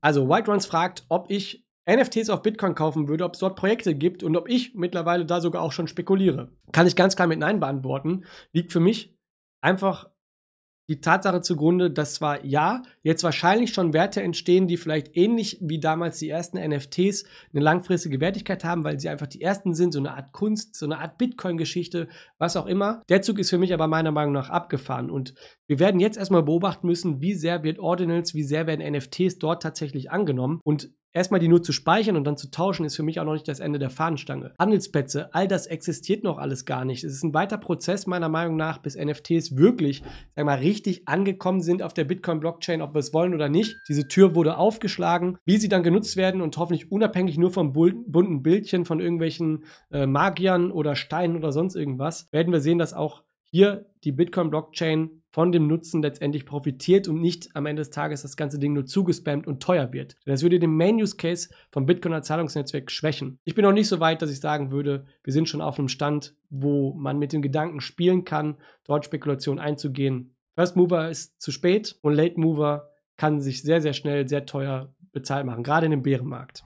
Also White Runs fragt, ob ich NFTs auf Bitcoin kaufen würde, ob es dort Projekte gibt und ob ich mittlerweile da sogar auch schon spekuliere. Kann ich ganz klar mit Nein beantworten. Liegt für mich einfach die Tatsache zugrunde, dass zwar ja, jetzt wahrscheinlich schon Werte entstehen, die vielleicht ähnlich wie damals die ersten NFTs eine langfristige Wertigkeit haben, weil sie einfach die ersten sind, so eine Art Kunst, so eine Art Bitcoin-Geschichte, was auch immer. Der Zug ist für mich aber meiner Meinung nach abgefahren und wir werden jetzt erstmal beobachten müssen, wie sehr wird Ordinals, wie sehr werden NFTs dort tatsächlich angenommen und Erstmal die nur zu speichern und dann zu tauschen, ist für mich auch noch nicht das Ende der Fahnenstange. Handelsplätze, all das existiert noch alles gar nicht. Es ist ein weiter Prozess meiner Meinung nach, bis NFTs wirklich, sag mal, richtig angekommen sind auf der Bitcoin-Blockchain, ob wir es wollen oder nicht. Diese Tür wurde aufgeschlagen, wie sie dann genutzt werden und hoffentlich unabhängig nur vom bunten Bildchen von irgendwelchen äh, Magiern oder Steinen oder sonst irgendwas, werden wir sehen, dass auch hier die Bitcoin-Blockchain von dem Nutzen letztendlich profitiert und nicht am Ende des Tages das ganze Ding nur zugespammt und teuer wird. Das würde den Main-Use-Case vom Bitcoin Zahlungsnetzwerk schwächen. Ich bin noch nicht so weit, dass ich sagen würde, wir sind schon auf einem Stand, wo man mit dem Gedanken spielen kann, dort Spekulationen einzugehen. First Mover ist zu spät und Late Mover kann sich sehr, sehr schnell, sehr teuer bezahlt machen, gerade in dem Bärenmarkt.